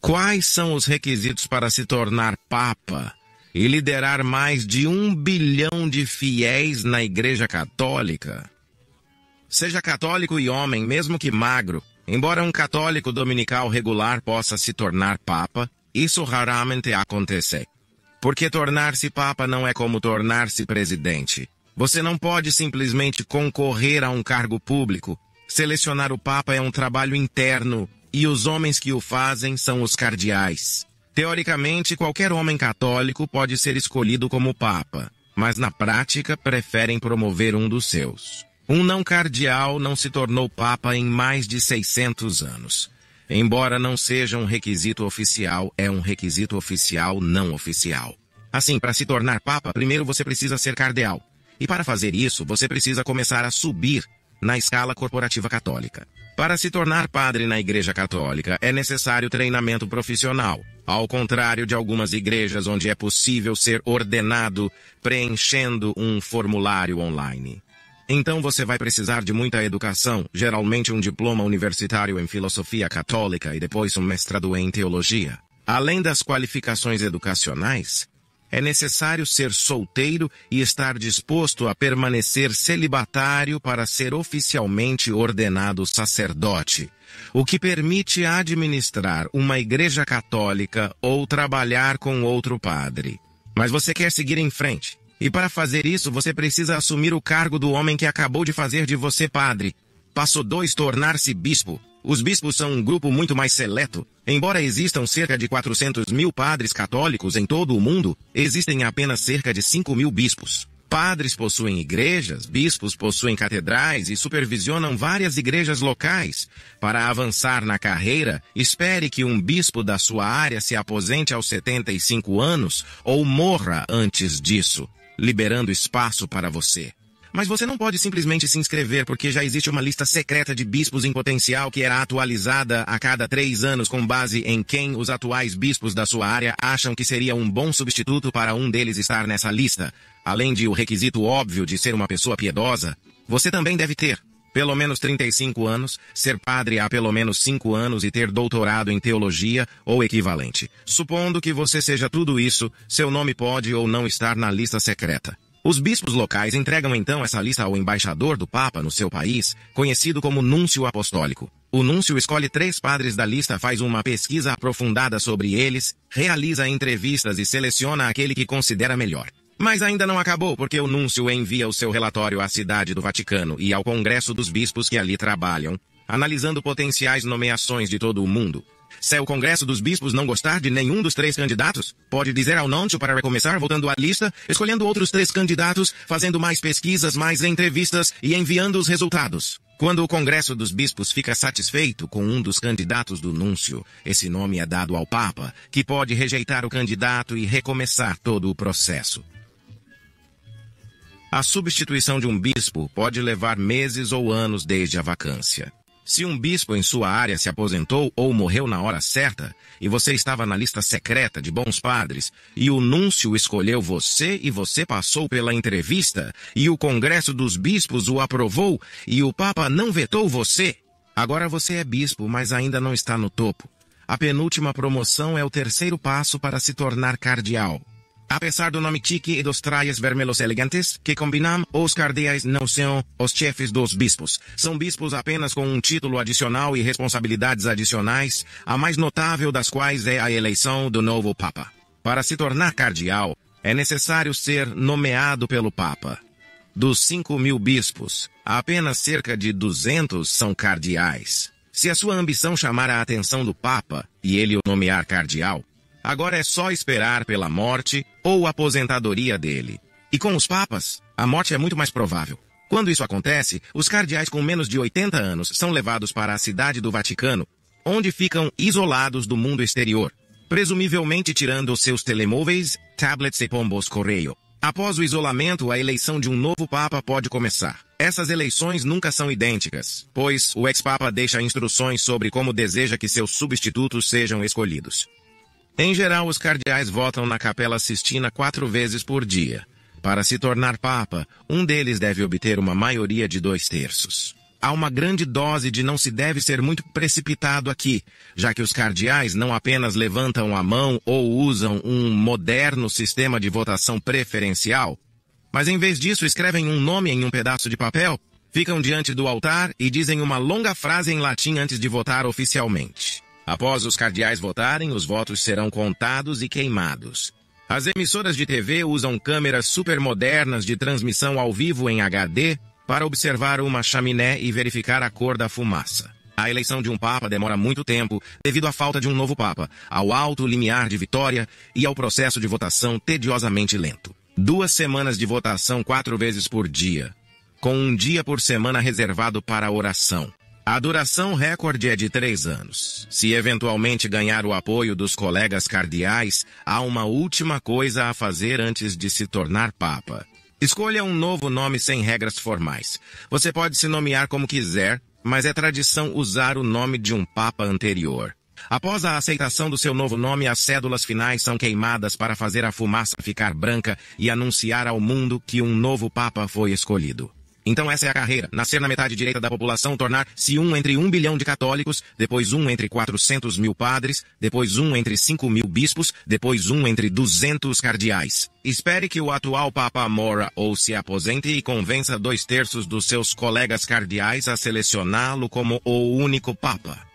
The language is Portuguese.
Quais são os requisitos para se tornar Papa e liderar mais de um bilhão de fiéis na Igreja Católica? Seja católico e homem, mesmo que magro, embora um católico dominical regular possa se tornar Papa, isso raramente acontece. Porque tornar-se Papa não é como tornar-se presidente. Você não pode simplesmente concorrer a um cargo público. Selecionar o Papa é um trabalho interno e os homens que o fazem são os cardeais. Teoricamente, qualquer homem católico pode ser escolhido como papa, mas na prática preferem promover um dos seus. Um não cardeal não se tornou papa em mais de 600 anos. Embora não seja um requisito oficial, é um requisito oficial não oficial. Assim, para se tornar papa, primeiro você precisa ser cardeal. E para fazer isso, você precisa começar a subir na escala corporativa católica. Para se tornar padre na Igreja Católica é necessário treinamento profissional, ao contrário de algumas igrejas onde é possível ser ordenado preenchendo um formulário online. Então você vai precisar de muita educação, geralmente um diploma universitário em filosofia católica e depois um mestrado em teologia. Além das qualificações educacionais, é necessário ser solteiro e estar disposto a permanecer celibatário para ser oficialmente ordenado sacerdote, o que permite administrar uma igreja católica ou trabalhar com outro padre. Mas você quer seguir em frente. E para fazer isso, você precisa assumir o cargo do homem que acabou de fazer de você padre. Passo 2 Tornar-se bispo. Os bispos são um grupo muito mais seleto. Embora existam cerca de 400 mil padres católicos em todo o mundo, existem apenas cerca de 5 mil bispos. Padres possuem igrejas, bispos possuem catedrais e supervisionam várias igrejas locais. Para avançar na carreira, espere que um bispo da sua área se aposente aos 75 anos ou morra antes disso, liberando espaço para você. Mas você não pode simplesmente se inscrever porque já existe uma lista secreta de bispos em potencial que era atualizada a cada três anos com base em quem os atuais bispos da sua área acham que seria um bom substituto para um deles estar nessa lista. Além de o requisito óbvio de ser uma pessoa piedosa, você também deve ter pelo menos 35 anos, ser padre há pelo menos 5 anos e ter doutorado em teologia ou equivalente. Supondo que você seja tudo isso, seu nome pode ou não estar na lista secreta. Os bispos locais entregam então essa lista ao embaixador do Papa no seu país, conhecido como Núncio Apostólico. O Núncio escolhe três padres da lista, faz uma pesquisa aprofundada sobre eles, realiza entrevistas e seleciona aquele que considera melhor. Mas ainda não acabou, porque o Núncio envia o seu relatório à Cidade do Vaticano e ao Congresso dos Bispos que ali trabalham, analisando potenciais nomeações de todo o mundo. Se o Congresso dos Bispos não gostar de nenhum dos três candidatos, pode dizer ao Noncho para recomeçar votando a lista, escolhendo outros três candidatos, fazendo mais pesquisas, mais entrevistas e enviando os resultados. Quando o Congresso dos Bispos fica satisfeito com um dos candidatos do Núncio, esse nome é dado ao Papa, que pode rejeitar o candidato e recomeçar todo o processo. A substituição de um bispo pode levar meses ou anos desde a vacância. Se um bispo em sua área se aposentou ou morreu na hora certa, e você estava na lista secreta de bons padres, e o núncio escolheu você e você passou pela entrevista, e o Congresso dos Bispos o aprovou, e o Papa não vetou você, agora você é bispo, mas ainda não está no topo. A penúltima promoção é o terceiro passo para se tornar cardeal. Apesar do nome chique e dos trajes vermelhos elegantes que combinam, os cardeais não são os chefes dos bispos. São bispos apenas com um título adicional e responsabilidades adicionais, a mais notável das quais é a eleição do novo Papa. Para se tornar cardeal, é necessário ser nomeado pelo Papa. Dos 5 mil bispos, apenas cerca de 200 são cardeais. Se a sua ambição chamar a atenção do Papa e ele o nomear cardeal, agora é só esperar pela morte ou aposentadoria dele. E com os papas, a morte é muito mais provável. Quando isso acontece, os cardeais com menos de 80 anos são levados para a cidade do Vaticano, onde ficam isolados do mundo exterior, presumivelmente tirando seus telemóveis, tablets e pombos correio. Após o isolamento, a eleição de um novo Papa pode começar. Essas eleições nunca são idênticas, pois o ex-Papa deixa instruções sobre como deseja que seus substitutos sejam escolhidos. Em geral, os cardeais votam na Capela Sistina quatro vezes por dia. Para se tornar papa, um deles deve obter uma maioria de dois terços. Há uma grande dose de não se deve ser muito precipitado aqui, já que os cardeais não apenas levantam a mão ou usam um moderno sistema de votação preferencial, mas em vez disso escrevem um nome em um pedaço de papel, ficam diante do altar e dizem uma longa frase em latim antes de votar oficialmente. Após os cardeais votarem, os votos serão contados e queimados. As emissoras de TV usam câmeras supermodernas de transmissão ao vivo em HD para observar uma chaminé e verificar a cor da fumaça. A eleição de um Papa demora muito tempo devido à falta de um novo Papa, ao alto limiar de vitória e ao processo de votação tediosamente lento. Duas semanas de votação quatro vezes por dia, com um dia por semana reservado para oração. A duração recorde é de três anos. Se eventualmente ganhar o apoio dos colegas cardeais, há uma última coisa a fazer antes de se tornar Papa. Escolha um novo nome sem regras formais. Você pode se nomear como quiser, mas é tradição usar o nome de um Papa anterior. Após a aceitação do seu novo nome, as cédulas finais são queimadas para fazer a fumaça ficar branca e anunciar ao mundo que um novo Papa foi escolhido. Então essa é a carreira, nascer na metade direita da população, tornar-se um entre um bilhão de católicos, depois um entre 400 mil padres, depois um entre 5 mil bispos, depois um entre 200 cardeais. Espere que o atual Papa mora ou se aposente e convença dois terços dos seus colegas cardeais a selecioná-lo como o único Papa.